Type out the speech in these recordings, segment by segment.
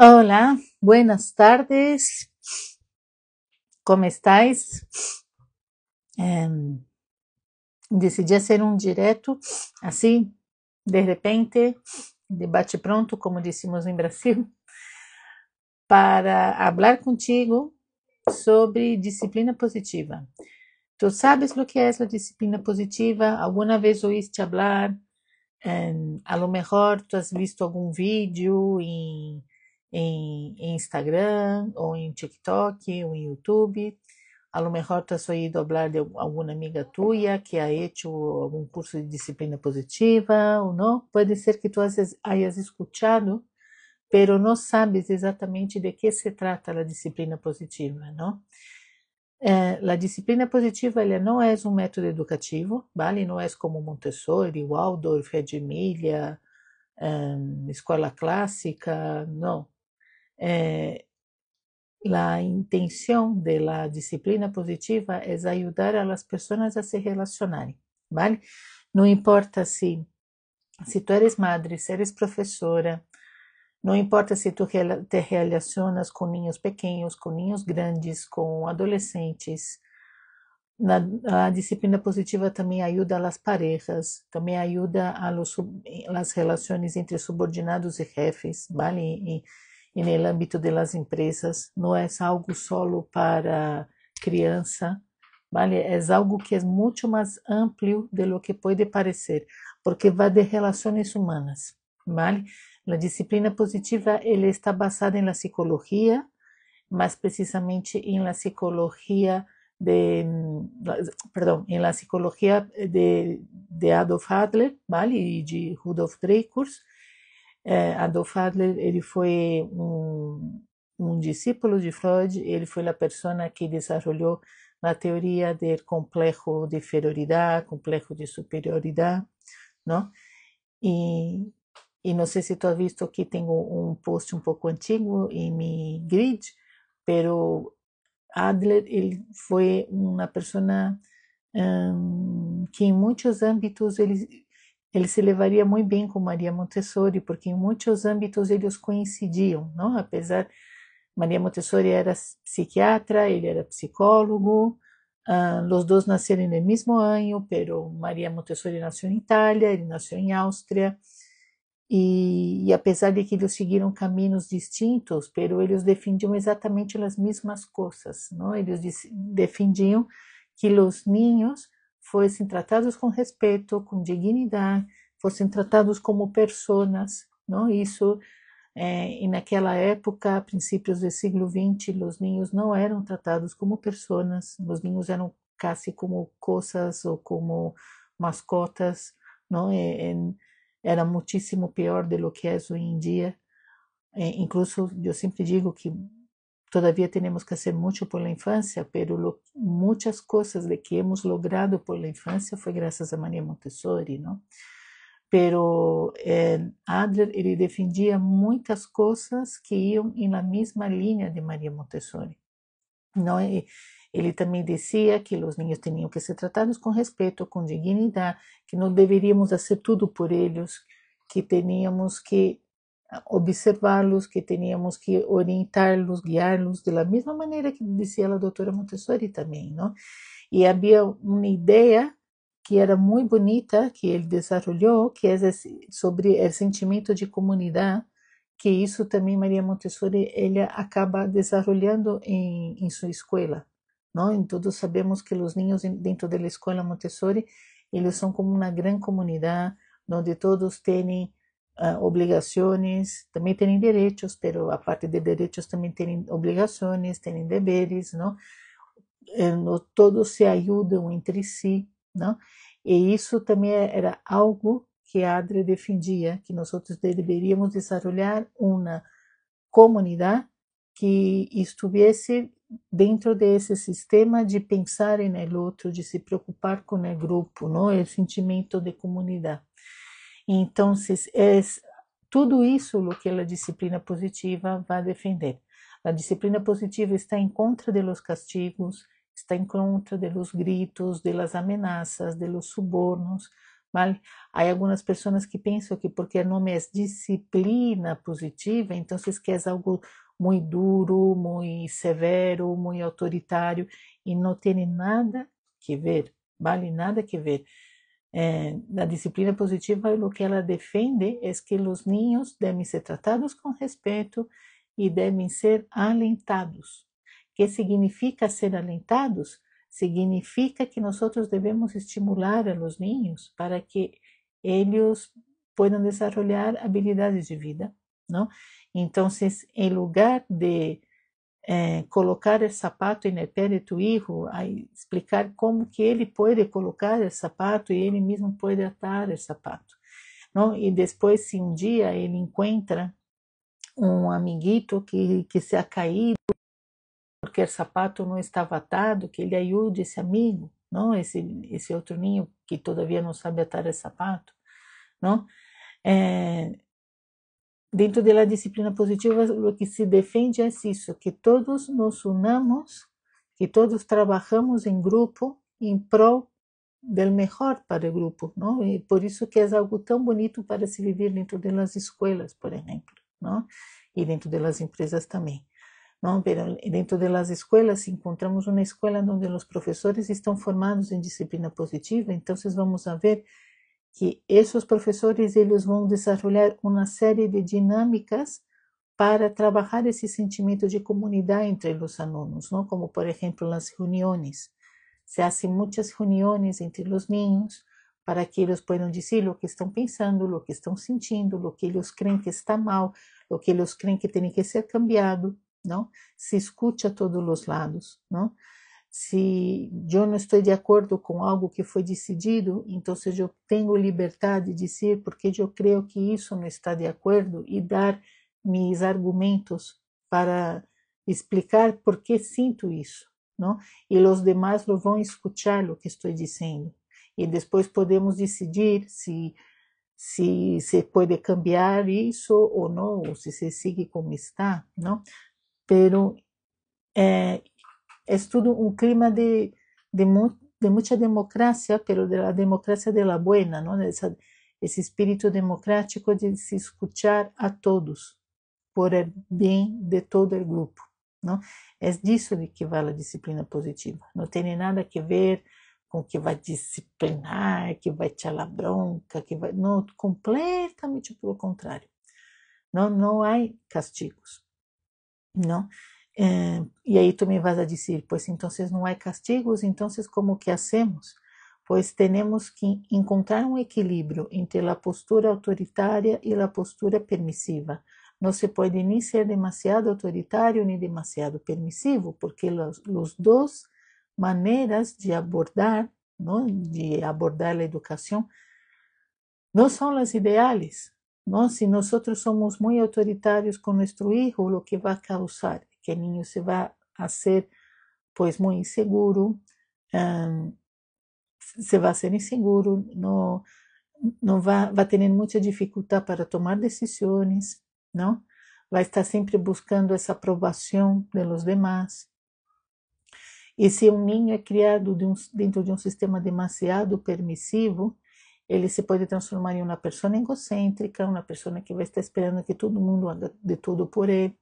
Hola, buenas tardes. Como estáis? decidi fazer um direto assim, de repente, debate pronto, como dissemos em Brasil, para falar contigo sobre disciplina positiva. Tu sabes o que é a disciplina positiva? Alguma vez ouviste falar? Um, a lo mejor tu has visto algum vídeo em em Instagram ou em TikTok ou em YouTube. A lo mejor te has oído hablar de alguna amiga tuya que ha hecho algún curso de disciplina positiva o no. Puede ser que tú hayas, escutado, escuchado, pero no sabes exactamente de qué se trata la disciplina positiva, ¿no? Eh, la disciplina positiva ela não é um método educativo, vale? Não é como Montessori, Waldorf, Edmilha, eh, escola clássica, não eh, intenção da de la disciplina positiva é ajudar a las a se relacionarem ¿vale? não importa se se tu eres madre, se eres professora não importa se tu te relacionas com ninhos pequenos, com ninhos grandes, com adolescentes. Na, a disciplina positiva também ajuda as parejas, também ajuda as relações entre subordinados e jefes, vale? E, e en el ámbito de empresas. não é algo solo para criança, vale? É algo que é muito mais amplo de lo que pode parecer, porque vai de relações humanas, vale? A disciplina positiva ele está baseada na psicologia, mais precisamente em la psicologia de, perdão, em la psicologia de, de Adolf Adler, vale? E de Rudolf Dreikurs, é, Adolf Adler ele foi um, um discípulo de Freud, ele foi a pessoa que desenvolveu a teoria do complexo de inferioridade, complexo de superioridade, não? E, e não sei se tu has visto que tenho um post um pouco antigo em meu grid, pero Adler ele foi uma pessoa um, que em muitos âmbitos ele ele se levaria muito bem com Maria Montessori, porque em muitos âmbitos eles coincidiam, não? Apesar Maria Montessori era psiquiatra, ele era psicólogo. Uh, dois nasceram no mesmo ano, pero Maria Montessori nasceu em Itália, ele nasceu em Áustria. E, e, apesar de que eles seguiram caminhos distintos, pero eles defendiam exatamente as mesmas coisas, não? Eles defendiam que os ninhos fossem tratados com respeito, com dignidade, fossem tratados como pessoas, não? Isso é, e naquela época, a princípios do século XX, os ninhos não eram tratados como pessoas, os ninhos eram quase como coisas ou como mascotas, não? E, é, e, é, era muitíssimo pior do que é hoje em dia. É, incluso eu sempre digo que Todavía tenemos que hacer mucho por la infancia, pero lo, muchas cosas de que hemos logrado por la infancia fue gracias a María Montessori, ¿no? Pero eh, Adler ele defendia muitas coisas que iam na la mesma linha de Maria Montessori. Não, ele também dizia que os meninos tinham que ser tratados com respeito, com dignidade, que não deveríamos fazer tudo por eles, que teníamos que observá-los, que teníamos que orientá-los, guiá-los, da mesma maneira que dizia a doutora Montessori também, não? E havia uma ideia que era muito bonita que ele desenvolveu, que é sobre o sentimento de comunidade, que isso também Maria Montessori ele acaba desenvolvendo em, em sua escola, não? Em todos sabemos que os ninhos dentro da escola Montessori eles são como uma grande comunidade onde todos têm uh, obrigações, também têm direitos, mas a parte de direitos também têm obrigações, têm deveres, não? É, no, todos se ajudam entre si, não? E isso também era algo que a Adre defendia, que nós deveríamos desenvolver uma comunidade que estivesse dentro desse sistema de pensar no outro, de se preocupar com o grupo, não? o sentimento de comunidade. Então, é, tudo isso o que a disciplina positiva vai defender. A disciplina positiva está em contra dos castigos, está em contra dos gritos, das ameaças dos de los subornos, Vale? Há algumas pessoas que pensam que porque o nome é disciplina positiva, então se quer algo muito duro, muito severo, muito autoritário e não tem nada que ver, vale nada que ver da é, disciplina positiva o que ela defende é que os niños devem ser tratados com respeito e devem ser alentados. O Que significa ser alentados? Significa que nós devemos estimular a los niños para que eles possam desenvolver habilidades de vida, Então, em lugar de é, colocar esse sapato em etérito a explicar como que ele pode colocar esse sapato e ele mesmo pode atar esse sapato. Não? E depois, se um dia ele encontra um amiguito que, que se ha caído porque o sapato não estava atado, que ele ajude esse amigo, não? Esse, esse outro ninho que todavia não sabe atar esse sapato, não? É, Dentro da disciplina positiva, o que se defende é isso, que todos nos unamos, que todos trabalhamos em grupo em prol do melhor para o grupo, não? E por isso que é algo tão bonito para se viver dentro das escolas, por exemplo, não? E dentro das empresas também. Não, pero dentro das escolas encontramos uma escola onde os professores estão formados em disciplina positiva, então vamos a ver que esses professores eles vão desenvolver uma série de dinâmicas para trabalhar esse sentimento de comunidade entre os alunos, não? como por exemplo nas reuniões. Se fazem muitas reuniões entre os meninos para que eles possam dizer o que estão pensando, o que estão sentindo, o que eles creem que está mal, o que eles creem que tem que ser cambiado, não? Se escute a todos os lados, não? Se eu não estou de acordo com algo que foi decidido, então se eu tenho liberdade de dizer porque eu creio que isso não está de acordo e dar meus argumentos para explicar por que sinto isso, não? E os demais não vão escutar o que estou dizendo. E depois podemos decidir se se se pode cambiar isso ou não, ou se se sigue como está, não? Pero é, é tudo um clima de, de, de democracia, pelo de la democracia de la buena, Esse espírito democrático de se escutar a todos por el bem de todo o grupo, não? É disso de que vale a disciplina positiva. Não tem nada a ver com que vai disciplinar, que vai te bronca, que vai... Não, completamente pelo contrário. Não, não há castigos, não? É, e aí tu me vas a dizer, pois então não há castigos, então como que hacemos? Pois temos que encontrar um equilíbrio entre a postura autoritária e a postura permissiva. Não se pode nem ser demasiado autoritário nem demasiado permissivo, porque os, os dois maneiras de abordar, não, de abordar a educação, não são as ideais. Não? Se nós somos muito autoritários com nosso filho, o que vai causar pequenininho se vai a ser, pois, muito inseguro, um, se vai ser inseguro, não, não vai, vai ter muita dificuldade para tomar decisões, não? Vai estar sempre buscando essa aprovação dos demais. E se um ninho é criado de dentro de um sistema demasiado permissivo, ele se pode transformar em uma pessoa egocêntrica, uma pessoa que vai estar esperando que todo mundo haga de tudo por ele,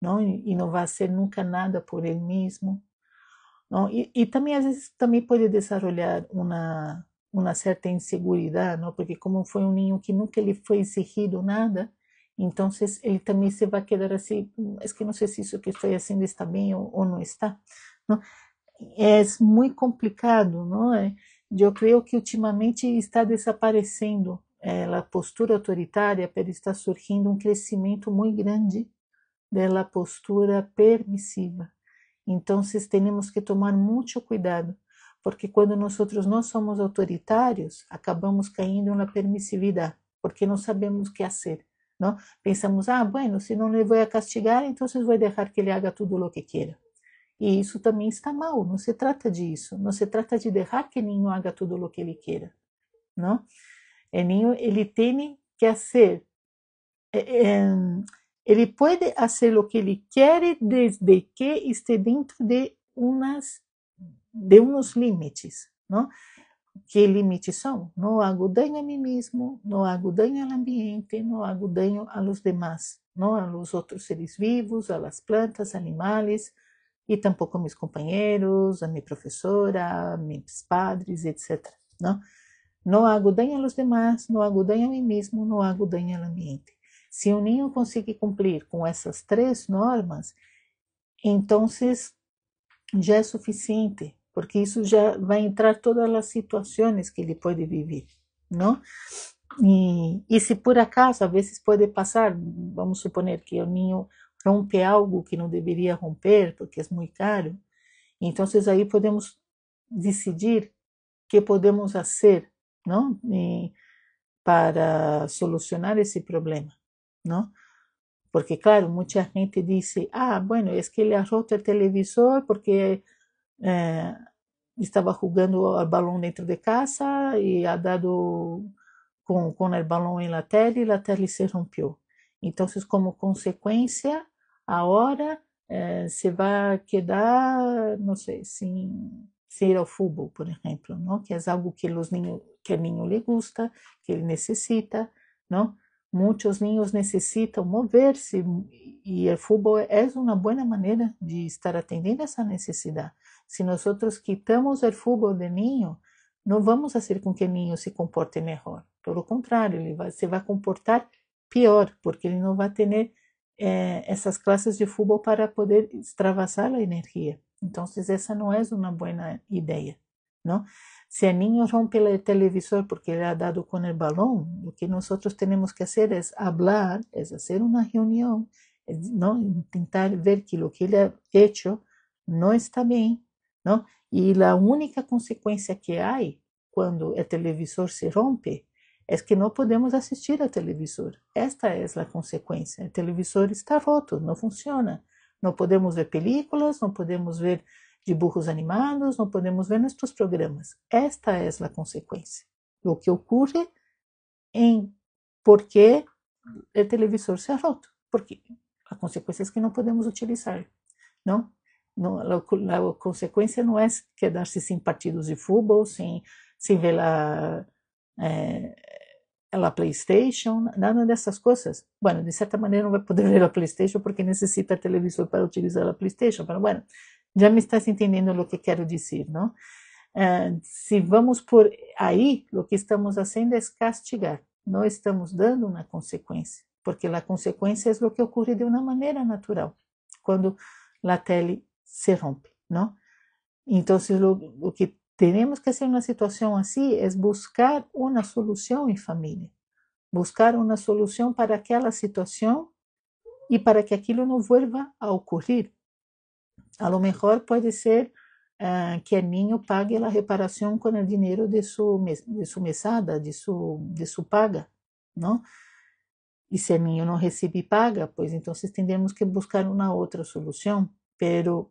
não, e não vai ser nunca nada por ele mesmo. Não, e, e, também às vezes também pode desenvolver uma uma certa insegurança, não, porque como foi um ninho que nunca lhe foi exigido nada, então ele também se vai quedar assim, hum, é que não sei se isso que estou fazendo está bem ou, ou não está, não? É, é muito complicado, não é? Eu creio que ultimamente está desaparecendo é, a postura autoritária, mas está surgindo um crescimento muito grande dela postura permissiva. Então, temos que tomar muito cuidado, porque quando nós não somos autoritários, acabamos caindo na permissividade, porque não sabemos o que fazer. Não? Pensamos, ah, bueno, se não lhe vou castigar, então vou deixar que ele haga tudo o que queira. E isso também está mal, não se trata disso. Não se trata de deixar que ninho haga tudo o que ele queira. Não? ninho, ele tem que fazer. É, é, ele pode fazer o que ele quer desde que esteja dentro de, umas de uns limites, não? que limites são? Não hago danho a mim mesmo, não hago danho ao ambiente, não hago a los demais, não los outros seres vivos, las plantas, animais, e tampouco a meus companheiros, a minha professora, a meus padres, etc. Não, não hago a los demais, não hago danho a mim mesmo, não hago danho ao ambiente. Se o ninho conseguir cumprir com essas três normas, então já é suficiente, porque isso já vai entrar todas as situações que ele pode viver, não? E, e se por acaso, às vezes pode passar, vamos suponer que o ninho rompe algo que não deveria romper, porque é muito caro, então aí podemos decidir que podemos fazer não? E para solucionar esse problema. ¿no? Porque claro, mucha gente dice, ah, bueno, es que le arrota el televisor porque eh, estaba jugando al balón dentro de casa y ha dado con, con el balón en la tele y la tele se rompió. Entonces, como consecuencia, ahora eh, se va a quedar, no sé, sin, sin, ir al fútbol, por ejemplo, ¿no? Que es algo que, los niños, que el niño le gusta, que él necesita, ¿no? ninhos niños mover-se e o fútbol é uma boa maneira de estar atendendo essa necessidade. Se nós quitamos o fútbol de niño, não vamos fazer com que o niño se comporte melhor. Pelo contrário, ele vai, se vai comportar pior, porque ele não vai ter essas eh, classes de futebol para poder extravasar a energia. Então, essa não é uma boa ideia. ¿no? Si el niño rompe el televisor porque le ha dado con el balón, lo que nosotros tenemos que hacer es hablar, es hacer una reunión, ¿no? Intentar ver que lo que él ha hecho no está bien, ¿no? Y la única consecuencia que hay cuando el televisor se rompe es que no podemos assistir ao televisor. Esta é es a consequência. O televisor está roto, não funciona. Não podemos ver películas, não podemos ver de burros animados, não podemos ver nossos programas. Esta é a consequência. O que ocorre em porque o televisor se arrota. porque a consequência é que não podemos utilizar, não? não a, a, a consequência não é quedar-se sem partidos de futebol, sem, sem ver a, é, a PlayStation, nada dessas coisas. Bueno, de certa maneira não vai poder ver a PlayStation porque necessita televisor para utilizar a PlayStation, mas bueno, já me estás entendendo o que quero dizer, não? Uh, se vamos por aí, o que estamos fazendo é castigar. Não estamos dando uma consequência, porque a consequência é o que ocorre de uma maneira natural, quando a tele se rompe, não? Então, o que temos que fazer uma situação assim é buscar uma solução em família, buscar uma solução para aquela situação e para que aquilo não vuelva a ocorrer, a lo mejor pode ser uh, que o niño pague a reparação com o dinheiro de sua de su mesada, de sua de su paga, não? E se o niño não recebe paga, pois então temos que buscar uma outra solução, pero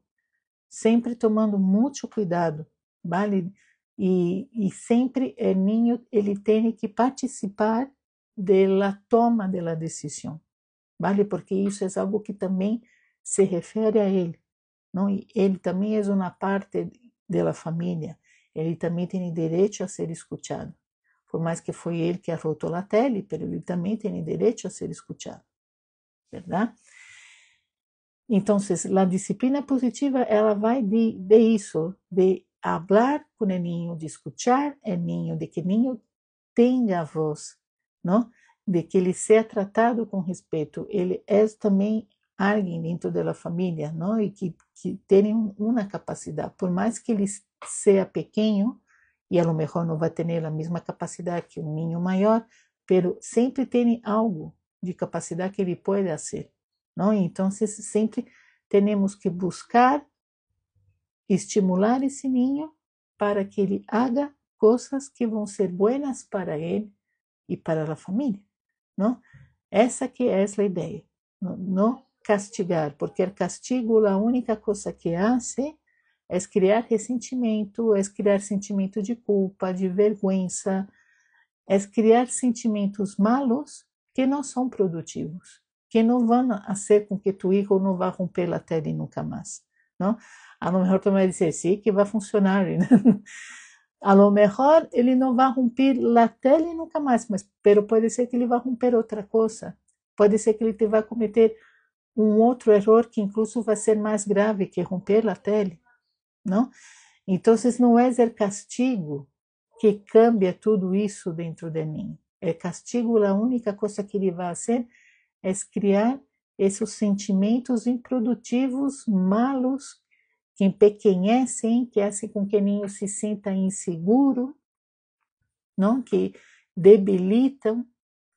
sempre tomando muito cuidado, vale? E, e sempre o niño ele tem que participar da toma da decisão, vale? Porque isso é algo que também se refere a ele. Não, ele também é uma parte da família. Ele também tem direito a ser escutado. Por mais que foi ele que arrotou a tele, ele também tem direito a ser escutado. Verdade? Então, a disciplina positiva ela vai de, de isso, de falar com o ninho, de escutar o ninho, de que o ninho tenha a voz, não? de que ele seja tratado com respeito. Ele é também alguém dentro da família, não? E que, que uma capacidade, por mais que ele seja pequeno, e a lo melhor não vai ter a mesma capacidade que um ninho maior, pero sempre tem algo de capacidade que ele pode fazer, não? Então, sempre temos que buscar estimular esse ninho para que ele haga coisas que vão ser buenas para ele e para a família, não? Essa que é a ideia, não? castigar, porque o castigo, a única coisa que hace é criar ressentimento, é criar sentimento de culpa, de vergonha, é criar sentimentos malos que não são produtivos, que não vão fazer com que tu filho não vá romper a terra nunca mais, não? A lo melhor tu vai dizer sim, que vai funcionar, né? A lo melhor ele não vai romper a tele nunca mais, mas pero pode ser que ele vá romper outra coisa. Pode ser que ele te vá cometer um outro erro que incluso vai ser mais grave que romper a pele, não? Então, não é ser castigo que cambia tudo isso dentro de mim. É castigo, a única coisa que ele vai fazer é criar esses sentimentos improdutivos, malos, que empequenecem, que fazem com que ninho se sinta inseguro, não? Que debilitam,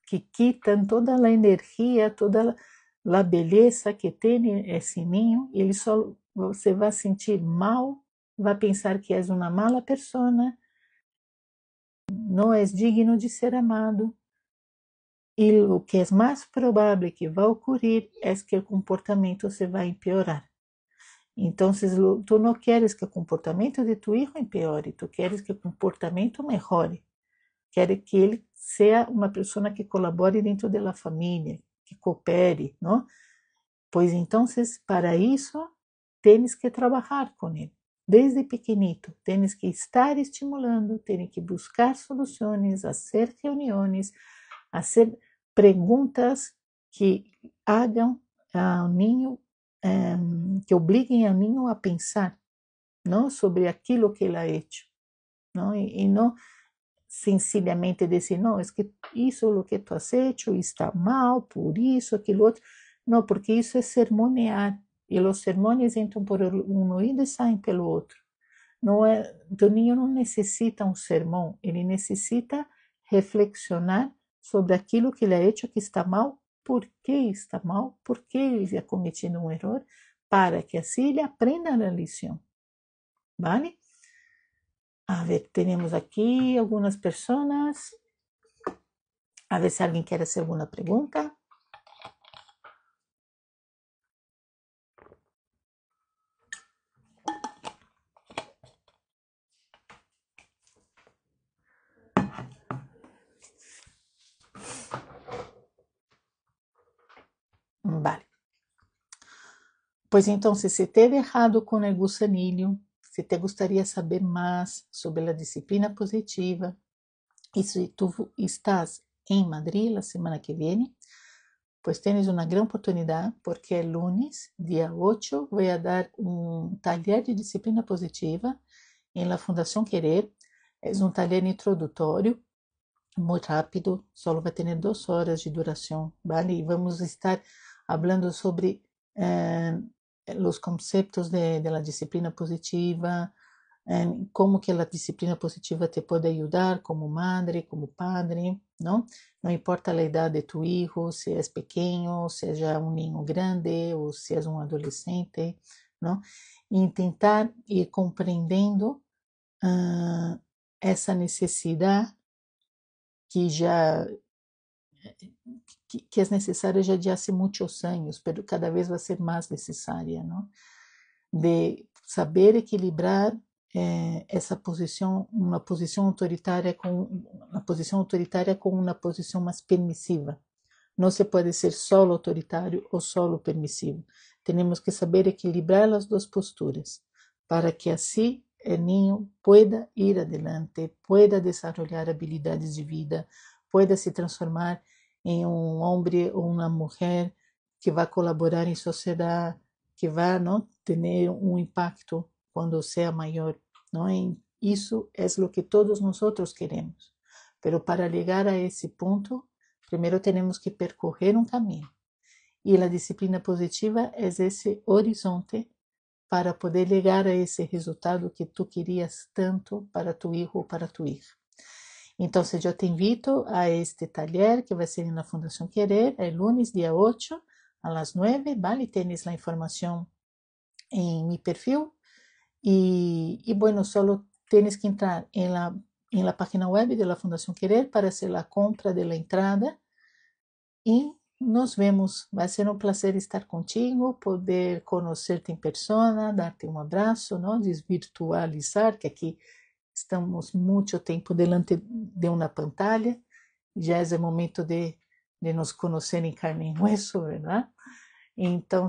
que quitam toda a energia, toda a la beleza que tem esse ninho, ele só você vai sentir mal, vai pensar que és uma mala persona, não és digno de ser amado. E o que é mais provável que vai ocorrer é que o comportamento se vai empeorar. Então, tu não queres que o comportamento de tu filho empeore, tu queres que o comportamento melhore. Queres que ele seja uma pessoa que colabore dentro da família, que coopere, não? Pois então, para isso, tens que trabalhar com ele. Desde pequenito, tens que estar estimulando, tens que buscar soluções, fazer reuniões, fazer perguntas que hagam ao ninho, eh, que obriguem ao ninho a pensar, não sobre aquilo que ele ha hecho, não? e, e não sencillamente dizer, não, é que isso é que tu has hecho está mal, por isso, aquilo outro. Não, porque isso é sermonear. E os sermões entram por um ouvido e saem pelo outro. Não é, Toninho não necessita um sermão, ele necessita reflexionar sobre aquilo que ele ha hecho que está mal, por que está mal, por que ele ha cometido um erro, para que assim ele aprenda a lição. Vale? A ver, temos aqui algumas pessoas. A ver se alguém quer a segunda pergunta. Vale. Pois então, se se ter errado com o gusanilho, se te gostaria saber mais sobre a disciplina positiva e se tu estás em Madrid na semana que vem, pois tienes uma grande oportunidade porque é lunes, dia 8, vou a dar um taller de disciplina positiva em la Fundação Querer. É um taller introdutório, muito rápido, só vai ter duas horas de duração, vale? E vamos estar falando sobre eh, os conceitos de, disciplina positiva, eh, como que a disciplina positiva te pode ajudar como madre, como padre, não? Não importa a idade de tu hijo, se é pequeno, se é já un grande ou se é um adolescente, não? E tentar ir compreendendo uh, eh, essa necessidade que já que, que é necessário já de hace muitos anos, mas cada vez vai ser mais necessária, não? de saber equilibrar eh, essa posição, uma posição autoritária com uma posição autoritária com uma posição mais permissiva. Não se pode ser só autoritário ou só permissivo. Temos que saber equilibrar as duas posturas para que assim o ninho pueda ir adelante, pueda desenvolver habilidades de vida, pueda se transformar em um homem ou uma mulher que vai colaborar em sociedade, que vai não ter um impacto quando seja maior. Não é? Isso é o que todos nós queremos. Mas para chegar a esse ponto, primeiro temos que percorrer um caminho. E a disciplina positiva é esse horizonte para poder chegar a esse resultado que tu querias tanto para tu filho ou para tu hija. Entonces yo te invito a este taller que vai ser na Fundação Querer é lunes dia 8 às 9, ¿vale? Tienes a informação em meu perfil y, y bueno, solo tienes que entrar em la, en la página web da Fundação Querer para hacer la compra de entrada e nos vemos. Vai ser um prazer estar contigo, poder conhecer-te em persona, dar-te um abraço, não? desvirtualizar, que aqui Estamos muito tempo delante de uma pantalla. Já é o momento de, de nos conhecer em carne e hueso, ¿verdad? Então,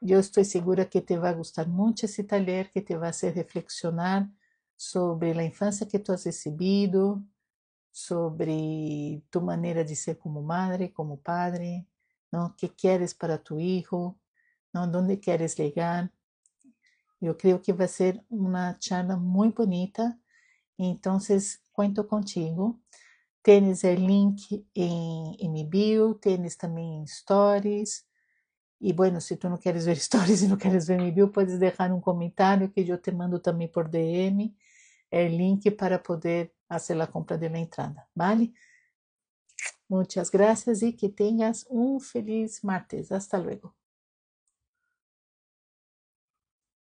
eu estou segura que te vai gostar muito esse taller, que te vai fazer reflexionar sobre a infância que tu has recebido, sobre tu maneira de ser como madre, como padre, o que quieres para tu hijo? ¿no? ¿Dónde quieres ligar eu creio que vai ser uma charla muito bonita. Então, vocês conto contigo. Tênis é link em, em mi bio, tênis também em stories. E, bueno, se tu não queres ver stories e não queres ver mi podes deixar um comentário que eu te mando também por DM. É link para poder fazer a compra de la entrada, vale? Muitas graças e que tenhas um feliz martes. Hasta luego.